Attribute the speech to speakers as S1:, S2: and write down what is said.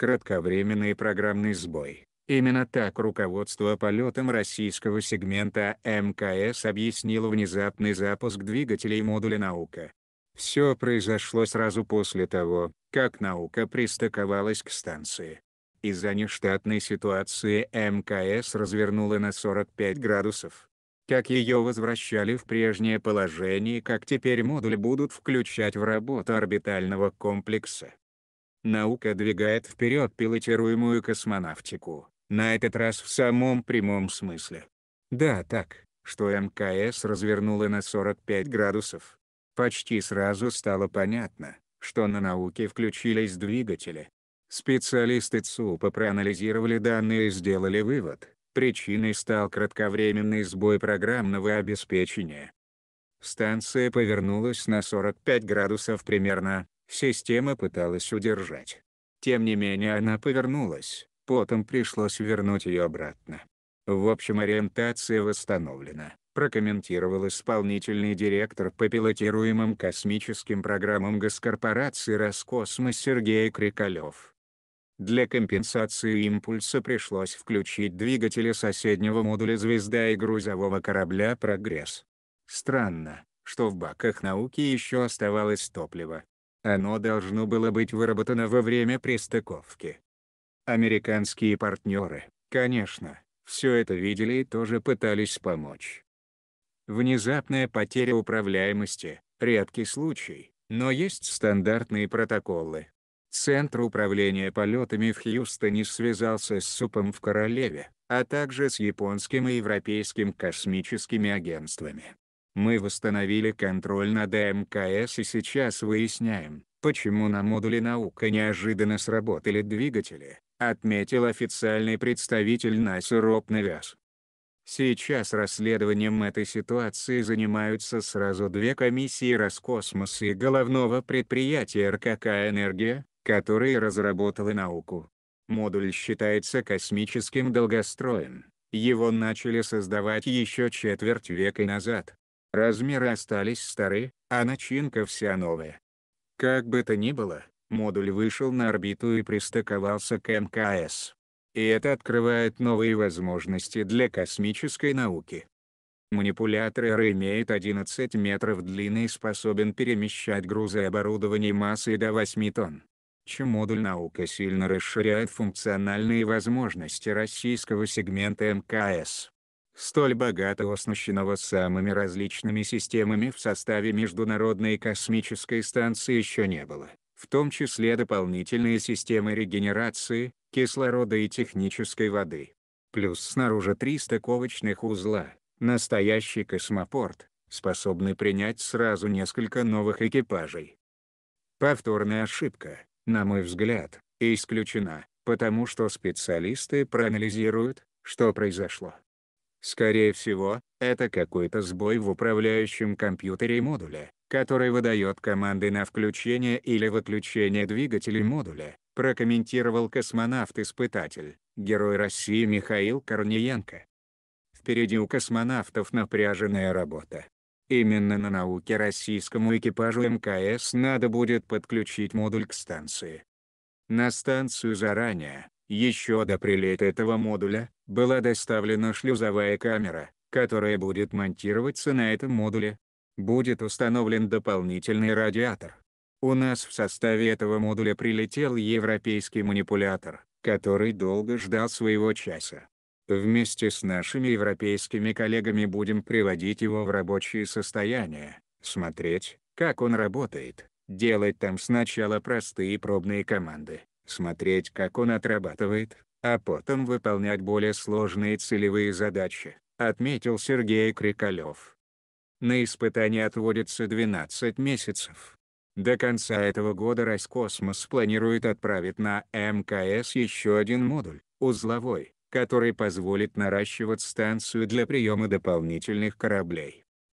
S1: кратковременный программный сбой. Именно так руководство полетом российского сегмента МКС объяснило внезапный запуск двигателей модуля «Наука». Все произошло сразу после того, как «Наука» пристыковалась к станции. Из-за нештатной ситуации МКС развернула на 45 градусов. Как ее возвращали в прежнее положение как теперь модуль будут включать в работу орбитального комплекса наука двигает вперед пилотируемую космонавтику, на этот раз в самом прямом смысле. Да так, что МКС развернуло на 45 градусов. Почти сразу стало понятно, что на науке включились двигатели. Специалисты ЦУПа проанализировали данные и сделали вывод, причиной стал кратковременный сбой программного обеспечения. Станция повернулась на 45 градусов примерно, Система пыталась удержать. Тем не менее она повернулась, потом пришлось вернуть ее обратно. В общем ориентация восстановлена, прокомментировал исполнительный директор по пилотируемым космическим программам госкорпорации «Роскосмос» Сергей Крикалев. Для компенсации импульса пришлось включить двигатели соседнего модуля «Звезда» и грузового корабля «Прогресс». Странно, что в баках науки еще оставалось топливо. Оно должно было быть выработано во время пристыковки. Американские партнеры, конечно, все это видели и тоже пытались помочь. Внезапная потеря управляемости – редкий случай, но есть стандартные протоколы. Центр управления полетами в Хьюстоне связался с СУПом в Королеве, а также с японским и европейским космическими агентствами. Мы восстановили контроль над МКС и сейчас выясняем, почему на модуле «Наука» неожиданно сработали двигатели, отметил официальный представитель НАСА Роб Навяз. Сейчас расследованием этой ситуации занимаются сразу две комиссии Роскосмоса и головного предприятия РКК «Энергия», которые разработали науку. Модуль считается космическим долгостроем. Его начали создавать еще четверть века назад. Размеры остались старые, а начинка вся новая. Как бы то ни было, модуль вышел на орбиту и пристыковался к МКС. И это открывает новые возможности для космической науки. Манипулятор R имеет 11 метров длины и способен перемещать грузы и оборудование массой до 8 тонн. Чем модуль наука сильно расширяет функциональные возможности российского сегмента МКС столь богато оснащенного самыми различными системами в составе Международной космической станции еще не было, в том числе дополнительные системы регенерации, кислорода и технической воды. Плюс снаружи три стыковочных узла, настоящий космопорт, способный принять сразу несколько новых экипажей. Повторная ошибка, на мой взгляд, исключена, потому что специалисты проанализируют, что произошло. Скорее всего, это какой-то сбой в управляющем компьютере модуля, который выдает команды на включение или выключение двигателей модуля, прокомментировал космонавт-испытатель, герой России Михаил Корниенко. Впереди у космонавтов напряженная работа. Именно на науке российскому экипажу МКС надо будет подключить модуль к станции. На станцию заранее, еще до прилета этого модуля, была доставлена шлюзовая камера, которая будет монтироваться на этом модуле. Будет установлен дополнительный радиатор. У нас в составе этого модуля прилетел европейский манипулятор, который долго ждал своего часа. Вместе с нашими европейскими коллегами будем приводить его в рабочее состояние, смотреть, как он работает, делать там сначала простые пробные команды, смотреть как он отрабатывает, а потом выполнять более сложные целевые задачи, отметил Сергей Крикалев. На испытание отводится 12 месяцев. До конца этого года Роскосмос планирует отправить на МКС еще один модуль, узловой, который позволит наращивать станцию для приема дополнительных кораблей.